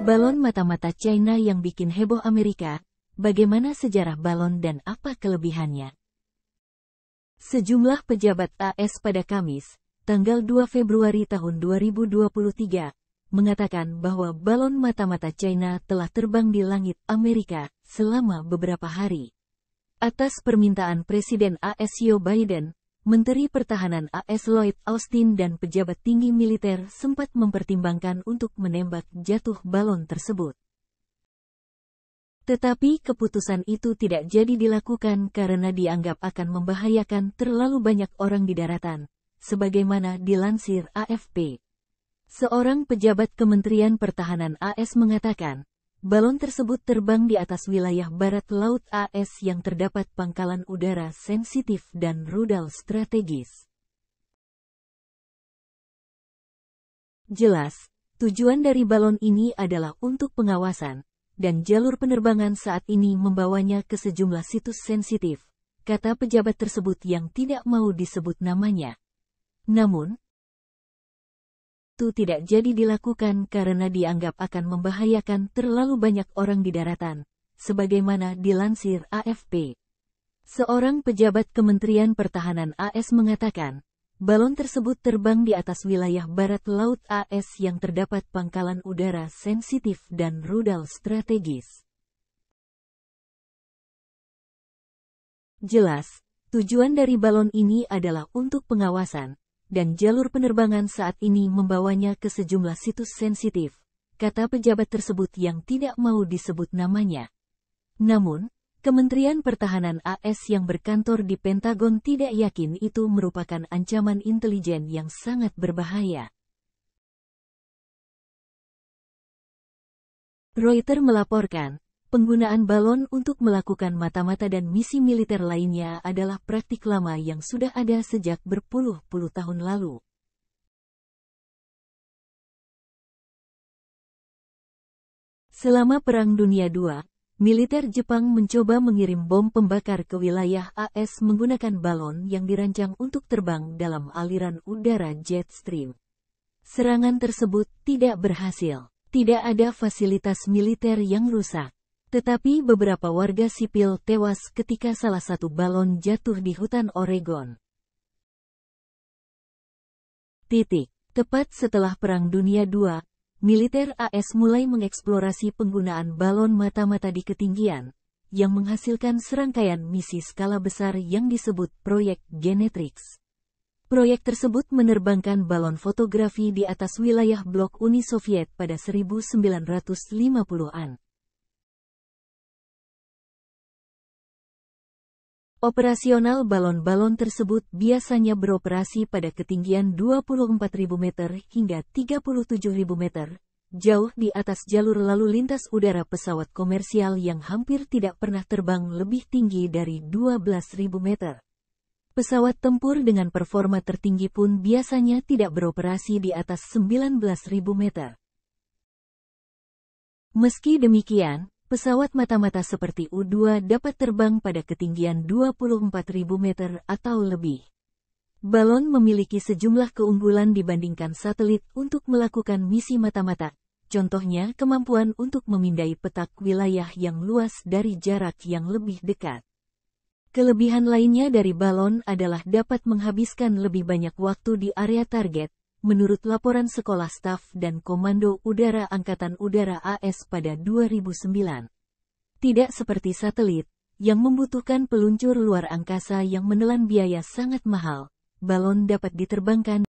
Balon mata-mata China yang bikin heboh Amerika, bagaimana sejarah balon dan apa kelebihannya? Sejumlah pejabat AS pada Kamis, tanggal 2 Februari tahun 2023, mengatakan bahwa balon mata-mata China telah terbang di langit Amerika selama beberapa hari. Atas permintaan Presiden AS Joe Biden, Menteri Pertahanan AS Lloyd Austin dan pejabat tinggi militer sempat mempertimbangkan untuk menembak jatuh balon tersebut. Tetapi keputusan itu tidak jadi dilakukan karena dianggap akan membahayakan terlalu banyak orang di daratan, sebagaimana dilansir AFP. Seorang pejabat Kementerian Pertahanan AS mengatakan, Balon tersebut terbang di atas wilayah barat Laut AS yang terdapat pangkalan udara sensitif dan rudal strategis. Jelas, tujuan dari balon ini adalah untuk pengawasan, dan jalur penerbangan saat ini membawanya ke sejumlah situs sensitif, kata pejabat tersebut yang tidak mau disebut namanya. Namun, itu tidak jadi dilakukan karena dianggap akan membahayakan terlalu banyak orang di daratan, sebagaimana dilansir AFP. Seorang pejabat Kementerian Pertahanan AS mengatakan, balon tersebut terbang di atas wilayah barat laut AS yang terdapat pangkalan udara sensitif dan rudal strategis. Jelas, tujuan dari balon ini adalah untuk pengawasan, dan jalur penerbangan saat ini membawanya ke sejumlah situs sensitif, kata pejabat tersebut yang tidak mau disebut namanya. Namun, Kementerian Pertahanan AS yang berkantor di Pentagon tidak yakin itu merupakan ancaman intelijen yang sangat berbahaya. Reuters melaporkan, Penggunaan balon untuk melakukan mata-mata dan misi militer lainnya adalah praktik lama yang sudah ada sejak berpuluh-puluh tahun lalu. Selama Perang Dunia II, militer Jepang mencoba mengirim bom pembakar ke wilayah AS menggunakan balon yang dirancang untuk terbang dalam aliran udara jet stream. Serangan tersebut tidak berhasil. Tidak ada fasilitas militer yang rusak tetapi beberapa warga sipil tewas ketika salah satu balon jatuh di hutan Oregon. Titik. Tepat setelah Perang Dunia II, militer AS mulai mengeksplorasi penggunaan balon mata-mata di ketinggian, yang menghasilkan serangkaian misi skala besar yang disebut Proyek Genetrix. Proyek tersebut menerbangkan balon fotografi di atas wilayah blok Uni Soviet pada 1950-an. Operasional balon-balon tersebut biasanya beroperasi pada ketinggian 24.000 meter hingga 37.000 meter, jauh di atas jalur lalu lintas udara pesawat komersial yang hampir tidak pernah terbang lebih tinggi dari 12.000 meter. Pesawat tempur dengan performa tertinggi pun biasanya tidak beroperasi di atas 19.000 meter. Meski demikian, pesawat mata-mata seperti U-2 dapat terbang pada ketinggian 24.000 meter atau lebih. Balon memiliki sejumlah keunggulan dibandingkan satelit untuk melakukan misi mata-mata, contohnya kemampuan untuk memindai petak wilayah yang luas dari jarak yang lebih dekat. Kelebihan lainnya dari balon adalah dapat menghabiskan lebih banyak waktu di area target, Menurut laporan Sekolah Staf dan Komando Udara Angkatan Udara AS pada 2009, tidak seperti satelit, yang membutuhkan peluncur luar angkasa yang menelan biaya sangat mahal, balon dapat diterbangkan